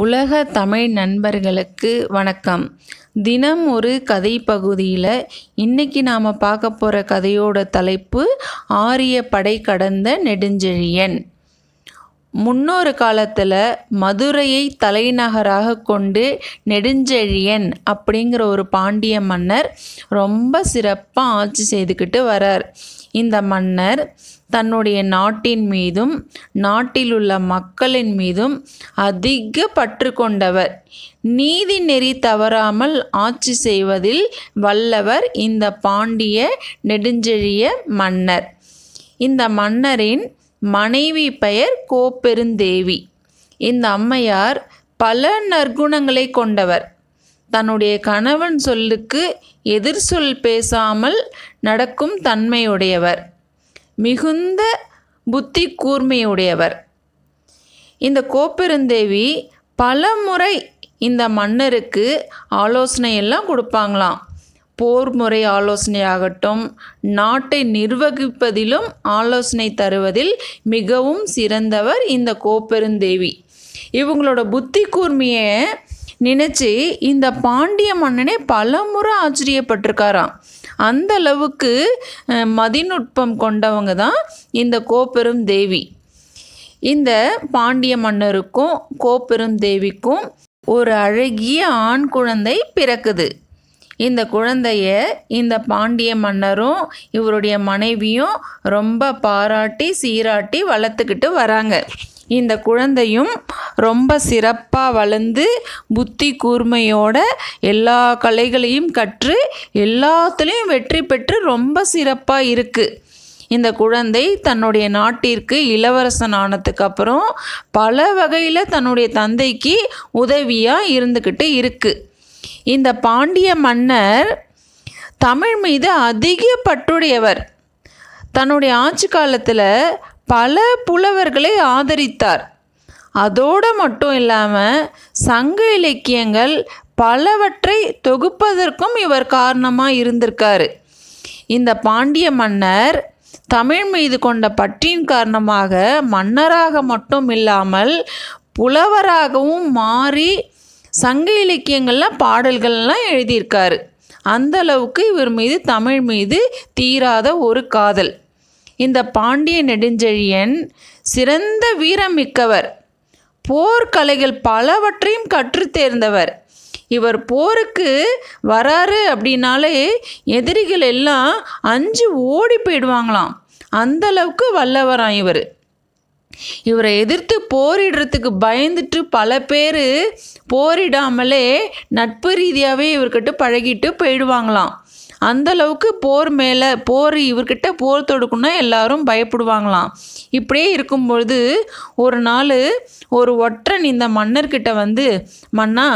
உலக தமிழ் நண்பர்களுக்கு வணக்கம் தினம் ஒரு கதை பகுதியில் இன்றைக்கி நாம் பார்க்க போகிற கதையோட தலைப்பு ஆரிய படை கடந்த நெடுஞ்செழியன் முன்னொரு காலத்தில் மதுரையை தலைநகராக கொண்டு நெடுஞ்செழியன் அப்படிங்கிற ஒரு பாண்டிய மன்னர் ரொம்ப சிறப்பாக ஆட்சி செய்துக்கிட்டு வரார் இந்த மன்னர் தன்னுடைய நாட்டின் மீதும் நாட்டில் உள்ள மக்களின் மீதும் அதிக பற்று கொண்டவர் நீதி நெறி தவறாமல் ஆட்சி செய்வதில் வல்லவர் இந்த பாண்டிய நெடுஞ்செழிய மன்னர் இந்த மன்னரின் மனைவி பெயர் கோப்பெருந்தேவி இந்த அம்மையார் பல நற்குணங்களை கொண்டவர் தன்னுடைய கணவன் சொல்லுக்கு எதிர் சொல் பேசாமல் நடக்கும் தன்மையுடையவர் மிகுந்த புத்தி கூர்மையுடையவர் இந்த கோப்பெருந்தேவி பல முறை இந்த மன்னருக்கு ஆலோசனை எல்லாம் கொடுப்பாங்களாம் போர் முறை ஆலோசனையாகட்டும் நாட்டை நிர்வகிப்பதிலும் ஆலோசனை தருவதில் மிகவும் சிறந்தவர் இந்த கோப்பெருந்தேவி இவங்களோட புத்தி கூர்மையை நினச்சி இந்த பாண்டிய மன்னனே பல முறை ஆச்சரியப்பட்டிருக்காராம் அந்த அளவுக்கு மதிநுட்பம் கொண்டவங்க தான் இந்த கோப்பெரும் தேவி இந்த பாண்டிய மன்னருக்கும் கோப்பெரும் தேவிக்கும் ஒரு அழகிய ஆண் குழந்தை பிறக்குது இந்த குழந்தைய இந்த பாண்டிய மன்னரும் இவருடைய மனைவியும் ரொம்ப பாராட்டி சீராட்டி வளர்த்துக்கிட்டு வராங்க இந்த குழந்தையும் ரொம்ப சிறப்பாக வளர்ந்து புத்தி கூர்மையோட எல்லா கலைகளையும் கற்று எல்லாத்துலேயும் வெற்றி பெற்று ரொம்ப சிறப்பாக இருக்குது இந்த குழந்தை தன்னுடைய நாட்டிற்கு இளவரசன் ஆனதுக்கப்புறம் பல வகையில் தன்னுடைய தந்தைக்கு உதவியாக இருந்துக்கிட்டு இருக்குது இந்த பாண்டிய மன்னர் தமிழ் மீது அதிக பற்றுடையவர் தன்னுடைய ஆட்சி காலத்தில் பல புலவர்களை ஆதரித்தார் அதோடு மட்டும் இல்லாமல் சங்க இலக்கியங்கள் பலவற்றை தொகுப்பதற்கும் இவர் காரணமாக இருந்திருக்கார் இந்த பாண்டிய மன்னர் தமிழ் மீது கொண்ட பற்றின் காரணமாக மன்னராக மட்டும் இல்லாமல் புலவராகவும் மாறி சங்க இலக்கியங்கள்லாம் பாடல்கள்லாம் எழுதியிருக்காரு அந்த அளவுக்கு இவர் மீது தமிழ் மீது தீராத ஒரு காதல் இந்த பாண்டிய நெடுஞ்செழியன் சிறந்த வீரமிக்கவர் போர்க்கலைகள் பலவற்றையும் கற்று தேர்ந்தவர் இவர் போருக்கு வராரு அப்படின்னாலே எதிரிகள் எல்லாம் அஞ்சு ஓடி போயிடுவாங்களாம் அந்தளவுக்கு வல்லவராம் இவர் இவரை எதிர்த்து போரிடுறதுக்கு பயந்துட்டு பல பேர் போரிடாமலே நட்பு ரீதியாகவே இவர்கிட்ட பழகிட்டு போயிடுவாங்களாம் அந்தளவுக்கு போர் மேலே போர் இவர்கிட்ட போர் தொடுக்குன்னா எல்லாரும் பயப்படுவாங்களாம் இப்படியே இருக்கும் ஒரு நாள் ஒரு ஒற்றன் இந்த மன்னர்கிட்ட வந்து மன்னா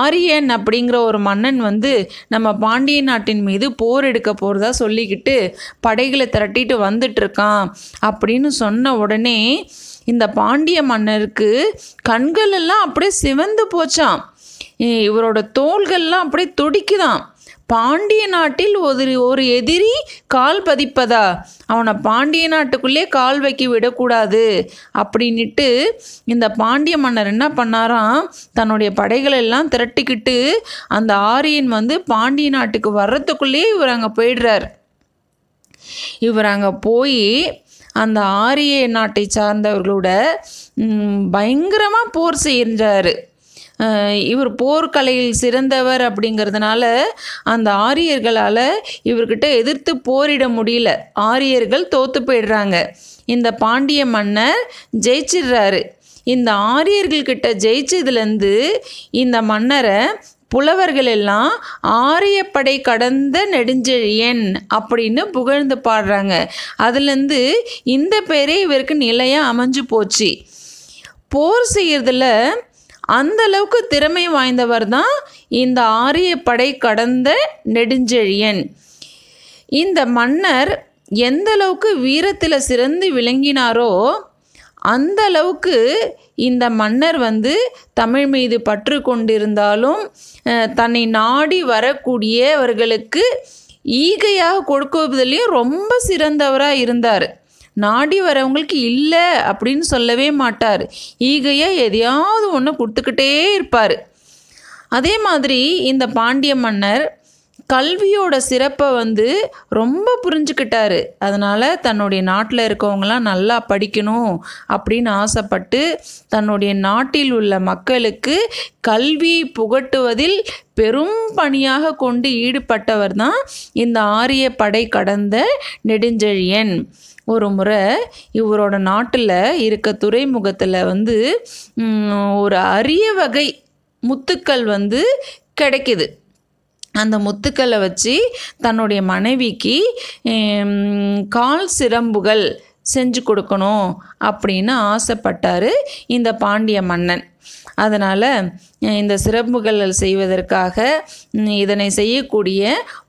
ஆரியன் அப்படிங்கிற ஒரு மன்னன் வந்து நம்ம பாண்டிய நாட்டின் மீது போர் எடுக்க போகிறதா சொல்லிக்கிட்டு படைகளை திரட்டிட்டு வந்துட்டுருக்கான் அப்படின்னு சொன்ன உடனே இந்த பாண்டிய மன்னருக்கு கண்கள் எல்லாம் அப்படியே சிவந்து போச்சான் இவரோட தோள்கள்லாம் அப்படியே துடிக்குதான் பாண்டிய நாட்டில் ஒரு ஒரு எதிரி கால் பதிப்பதா அவனை பாண்டிய நாட்டுக்குள்ளே கால் வைக்க விடக்கூடாது அப்படின்ட்டு இந்த பாண்டிய மன்னர் என்ன பண்ணாராம் தன்னுடைய படைகளை எல்லாம் திரட்டிக்கிட்டு அந்த ஆரியன் வந்து பாண்டிய நாட்டுக்கு வர்றதுக்குள்ளேயே இவர் அங்கே போயிடுறார் இவர் அங்கே போய் அந்த ஆரிய நாட்டை சார்ந்தவர்களோட பயங்கரமாக போர் செய்கின்றாரு இவர் போர்க்கலையில் சிறந்தவர் அப்படிங்கிறதுனால அந்த ஆரியர்களால் இவர்கிட்ட எதிர்த்து போரிட முடியல ஆரியர்கள் தோத்து போயிடுறாங்க இந்த பாண்டிய மன்னர் ஜெயிச்சிடுறாரு இந்த ஆரியர்கள்கிட்ட ஜெயிச்சதுலேருந்து இந்த மன்னரை புலவர்கள் எல்லாம் ஆரியப்படை கடந்த நெடுஞ்செழியன் அப்படின்னு புகழ்ந்து பாடுறாங்க அதுலேருந்து இந்த பேரே இவருக்கு நிலையாக அமைஞ்சு போச்சு போர் செய்கிறதுல அந்த அளவுக்கு திறமை வாய்ந்தவர் தான் இந்த ஆரிய படை கடந்த நெடுஞ்செழியன் இந்த மன்னர் எந்த அளவுக்கு வீரத்தில் சிறந்து விளங்கினாரோ அந்த அளவுக்கு இந்த மன்னர் வந்து தமிழ் மீது பற்று கொண்டிருந்தாலும் தன்னை நாடி வரக்கூடியவர்களுக்கு ஈகையாக கொடுக்குவதிலையும் ரொம்ப சிறந்தவராக இருந்தார் நாடி வரவங்களுக்கு இல்லை அப்படின்னு சொல்லவே மாட்டார் ஈகையாக எதையாவது ஒன்று கொடுத்துக்கிட்டே இருப்பார் அதே மாதிரி இந்த பாண்டிய மன்னர் கல்வியோட சிறப்பை வந்து ரொம்ப புரிஞ்சுக்கிட்டாரு அதனால் தன்னுடைய நாட்டில் இருக்கவங்களாம் நல்லா படிக்கணும் அப்படின்னு ஆசைப்பட்டு தன்னுடைய நாட்டில் உள்ள மக்களுக்கு கல்வி புகட்டுவதில் பெரும் பணியாக கொண்டு ஈடுபட்டவர் தான் இந்த ஆரிய படை கடந்த நெடுஞ்செழியன் ஒரு முறை இவரோட நாட்டில் இருக்க துறைமுகத்தில் வந்து ஒரு அரிய வகை முத்துக்கள் வந்து கிடைக்கிது அந்த முத்துக்களை வச்சு தன்னுடைய மனைவிக்கு கால் சிரம்புகள் செஞ்சு கொடுக்கணும் அப்படின்னு ஆசைப்பட்டார் இந்த பாண்டிய மன்னன் அதனால் இந்த சிறப்புகள் செய்வதற்காக இதனை செய்யக்கூடிய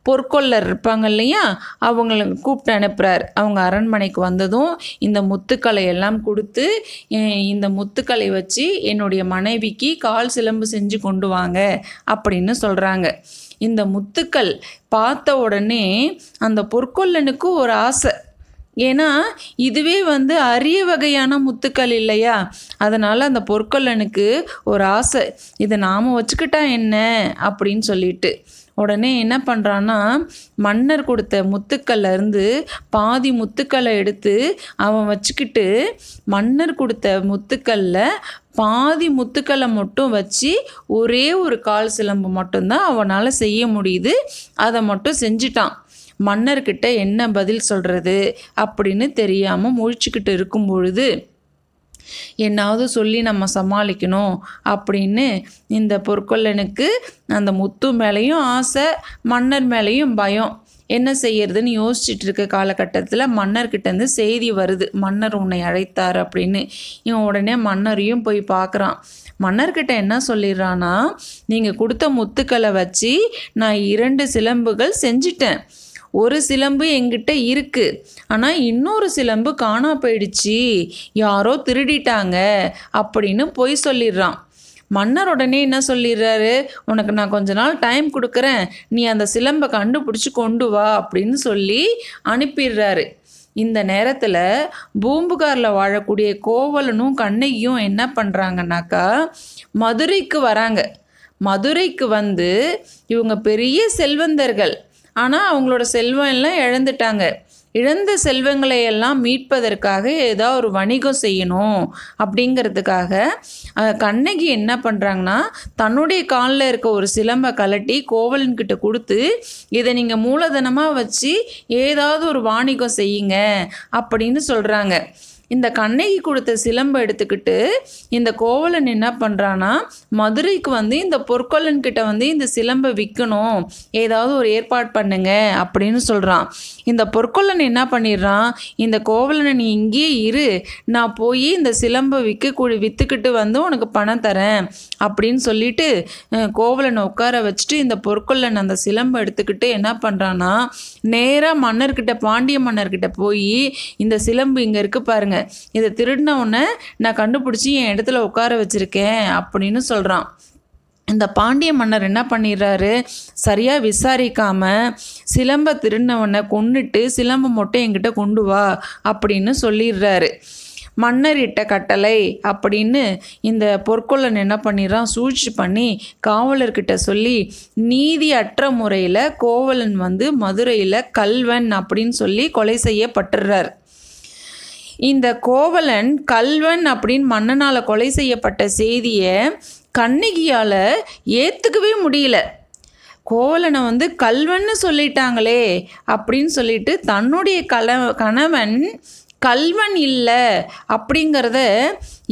பொற்கொள்ளர் இருப்பாங்க இல்லையா அவங்களை கூப்பிட்டு அனுப்புகிறார் அவங்க அரண்மனைக்கு வந்ததும் இந்த முத்துக்களை எல்லாம் கொடுத்து இந்த முத்துக்களை வச்சு என்னுடைய மனைவிக்கு கால் சிலம்பு செஞ்சு கொண்டு வாங்க அப்படின்னு சொல்கிறாங்க இந்த முத்துக்கள் பார்த்த உடனே அந்த பொற்கொல்லனுக்கு ஒரு ஆசை ஏன்னா இதுவே வந்து அரிய வகையான முத்துக்கள் இல்லையா அதனால் அந்த பொற்கொள்ளனுக்கு ஒரு ஆசை இதை நாம் வச்சுக்கிட்டா என்ன அப்படின்னு சொல்லிட்டு உடனே என்ன பண்ணுறான்னா மன்னர் கொடுத்த முத்துக்கள்லேருந்து இருந்து பாதி முத்துக்களை எடுத்து அவன் வச்சுக்கிட்டு மன்னர் கொடுத்த முத்துக்களில் பாதி முத்துக்களை மட்டும் வச்சு ஒரே ஒரு கால் சிலம்பு மட்டும்தான் அவனால் செய்ய முடியுது அதை மட்டும் செஞ்சிட்டான் மன்னர்கிட்ட என்ன பதில் சொல்கிறது அப்படின்னு தெரியாமல் முழிச்சுக்கிட்டு இருக்கும் பொழுது என்னாவது சொல்லி நம்ம சமாளிக்கணும் அப்படின்னு இந்த பொற்கொள்ளனுக்கு அந்த முத்து மேலேயும் ஆசை மன்னர் மேலேயும் பயம் என்ன செய்யறதுன்னு யோசிச்சுட்டு இருக்க காலகட்டத்தில் மன்னர்கிட்டேருந்து செய்தி வருது மன்னர் உன்னை அழைத்தார் அப்படின்னு இவன் உடனே மன்னரையும் போய் பார்க்குறான் மன்னர்கிட்ட என்ன சொல்லிடுறான்னா நீங்கள் கொடுத்த முத்துக்களை வச்சு நான் இரண்டு சிலம்புகள் செஞ்சிட்டேன் ஒரு சிலம்பு எங்கிட்ட இருக்குது ஆனால் இன்னொரு சிலம்பு காணா போயிடுச்சு யாரோ திருடிட்டாங்க அப்படின்னு பொய் சொல்லிடுறான் மன்னர் உடனே என்ன சொல்லிடுறாரு உனக்கு நான் கொஞ்ச நாள் டைம் கொடுக்குறேன் நீ அந்த சிலம்பை கண்டுபிடிச்சி கொண்டு வா அப்படின்னு சொல்லி அனுப்பிடுறாரு இந்த நேரத்தில் பூம்புகாரில் வாழக்கூடிய கோவலனும் கண்ணையும் என்ன பண்ணுறாங்கனாக்கா மதுரைக்கு வராங்க மதுரைக்கு வந்து இவங்க பெரிய செல்வந்தர்கள் ஆனால் அவங்களோட செல்வம் எல்லாம் இழந்துட்டாங்க இழந்த செல்வங்களை எல்லாம் மீட்பதற்காக ஏதோ ஒரு வணிகம் செய்யணும் அப்படிங்கிறதுக்காக கண்ணகி என்ன பண்ணுறாங்கன்னா தன்னுடைய காலில் இருக்க ஒரு சிலம்பை கலட்டி கோவலன்கிட்ட கொடுத்து இதை நீங்கள் மூலதனமாக வச்சு ஏதாவது ஒரு வாணிகம் செய்யுங்க அப்படின்னு சொல்கிறாங்க இந்த கண்ணகி கொடுத்த சிலம்பை எடுத்துக்கிட்டு இந்த கோவலன் என்ன பண்ணுறான்னா மதுரைக்கு வந்து இந்த பொற்கொள்ளன் கிட்ட வந்து இந்த சிலம்பை விற்கணும் ஏதாவது ஒரு ஏற்பாடு பண்ணுங்க அப்படின்னு சொல்கிறான் இந்த பொற்கொள்ளன் என்ன பண்ணிடுறான் இந்த கோவலனை நீ இங்கேயே இரு நான் போய் இந்த சிலம்பை விற்கக்கூடி விற்றுக்கிட்டு வந்து உனக்கு பணம் தரேன் அப்படின்னு சொல்லிட்டு கோவலனை உட்கார வச்சுட்டு இந்த பொற்கொள்ளன் அந்த சிலம்பை எடுத்துக்கிட்டு என்ன பண்ணுறான்னா நேராக மன்னர்கிட்ட பாண்டிய மன்னர்கிட்ட போய் இந்த சிலம்பு இங்கே இருக்குது பாருங்கள் இதை திருடினவுடனே நான் கண்டுபிடிச்சி என் இடத்துல உட்கார வச்சுருக்கேன் அப்படின்னு சொல்கிறான் இந்த பாண்டிய மன்னர் என்ன பண்ணிடுறாரு சரியாக விசாரிக்காம சிலம்பை திருநவனை கொண்டுட்டு சிலம்பு மட்டும் என்கிட்ட கொண்டு வா அப்படின்னு சொல்லிடுறாரு மன்னரிட்ட கட்டளை அப்படின்னு இந்த பொற்கொள்ளன் என்ன பண்ணிடுறான் சூழ்ச்சி பண்ணி காவலர்கிட்ட சொல்லி நீதியற்ற முறையில் கோவலன் வந்து மதுரையில் கல்வன் அப்படின்னு சொல்லி கொலை செய்யப்பட்டுறார் இந்த கோவலன் கல்வன் அப்படின்னு மன்னனால் கொலை செய்யப்பட்ட செய்தியை கண்ணகியால் ஏற்றுக்கவே முடியல கோவலனை வந்து கல்வன்னு சொல்லிட்டாங்களே அப்படின்னு சொல்லிட்டு தன்னுடைய கல கணவன் கல்வன் இல்லை அப்படிங்கிறத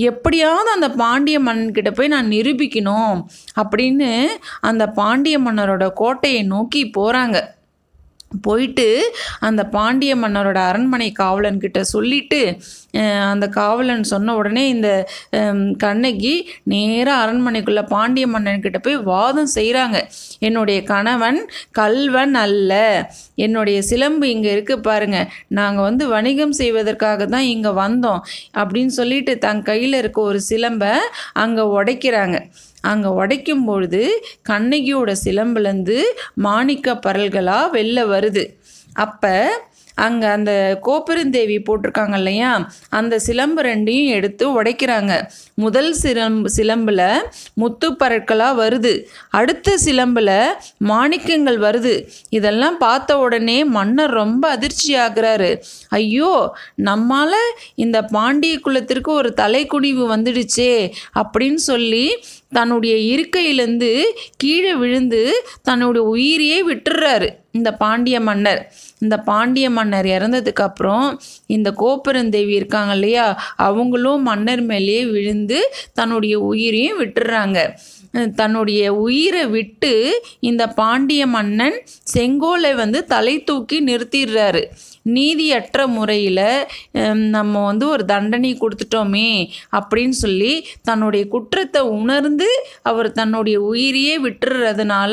எப்படியாவது அந்த பாண்டிய மன்னன்கிட்ட போய் நான் நிரூபிக்கணும் அப்படின்னு அந்த பாண்டிய மன்னரோட கோட்டையை நோக்கி போகிறாங்க போயிட்டு அந்த பாண்டிய மன்னரோட அரண்மனை காவலன்கிட்ட சொல்லிட்டு அந்த காவலன் சொன்ன உடனே இந்த கண்ணகி நேராக அரண்மனைக்குள்ளே பாண்டிய மன்னன்கிட்ட போய் வாதம் செய்கிறாங்க என்னுடைய கணவன் கல்வன் அல்ல என்னுடைய சிலம்பு இங்கே இருக்குது பாருங்கள் நாங்கள் வந்து வணிகம் செய்வதற்காக தான் இங்கே வந்தோம் அப்படின்னு சொல்லிட்டு தன் கையில் இருக்க ஒரு சிலம்பை அங்கே உடைக்கிறாங்க அங்கே உடைக்கும் பொழுது கண்ணகியோட சிலம்புலேருந்து மாணிக்க பரல்களாக வெளில வருது அப்போ அங்கே அந்த கோப்பெருந்தேவி போட்டிருக்காங்க இல்லையா அந்த சிலம்பு ரெண்டையும் எடுத்து உடைக்கிறாங்க முதல் சிலம்பு சிலம்பில் முத்து பரட்களாக வருது அடுத்த சிலம்பில் மாணிக்கங்கள் வருது இதெல்லாம் பார்த்த உடனே மன்னர் ரொம்ப அதிர்ச்சி ஆகிறாரு ஐயோ நம்மால் இந்த பாண்டிய குலத்திற்கு ஒரு தலைக்குடிவு வந்துடுச்சே அப்படின்னு சொல்லி தன்னுடைய இருக்கையிலேருந்து கீழே விழுந்து தன்னுடைய உயிரையே விட்டுறாரு இந்த பாண்டிய மன்னர் இந்த பாண்டிய மன்னர் இறந்ததுக்கு அப்புறம் இந்த கோப்பெருந்தேவி இருக்காங்க இல்லையா அவங்களும் மன்னர் மேலேயே விழுந்து தன்னுடைய உயிரையும் விட்டுறாங்க தன்னுடைய உயிரை விட்டு இந்த பாண்டிய மன்னன் செங்கோலை வந்து தலை தூக்கி நிறுத்திடுறாரு நீதியற்ற முறையில் நம்ம வந்து ஒரு தண்டனை கொடுத்துட்டோமே அப்படின்னு சொல்லி தன்னுடைய குற்றத்தை உணர்ந்து அவர் தன்னுடைய உயிரியே விட்டுறதுனால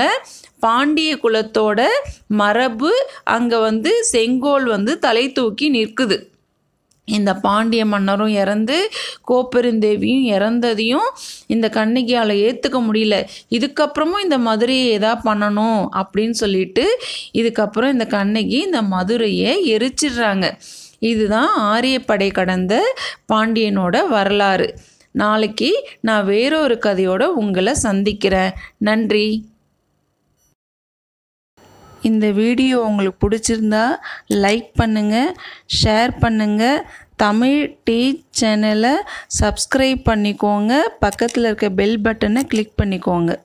பாண்டிய குலத்தோட மரபு அங்கே வந்து செங்கோல் வந்து தலை தூக்கி நிற்குது இந்த பாண்டிய மன்னரும் இறந்து கோப்பெருந்தேவியும் இறந்ததையும் இந்த கண்ணகியால் ஏற்றுக்க முடியல இதுக்கப்புறமும் இந்த மதுரையை எதா பண்ணணும் அப்படின்னு சொல்லிட்டு இதுக்கப்புறம் இந்த கண்ணகி இந்த மதுரையை எரிச்சிடுறாங்க இதுதான் ஆரியப்படை கடந்த பாண்டியனோட வரலாறு நாளைக்கு நான் வேறொரு கதையோடு உங்களை சந்திக்கிறேன் நன்றி இந்த வீடியோ உங்களுக்கு பிடிச்சிருந்தா லைக் பண்ணுங்கள் ஷேர் பண்ணுங்கள் தமிழ் டீ சேனலை சப்ஸ்கிரைப் பண்ணிக்கோங்க பக்கத்தில் இருக்க பெல் பட்டனை கிளிக் பண்ணிக்கோங்க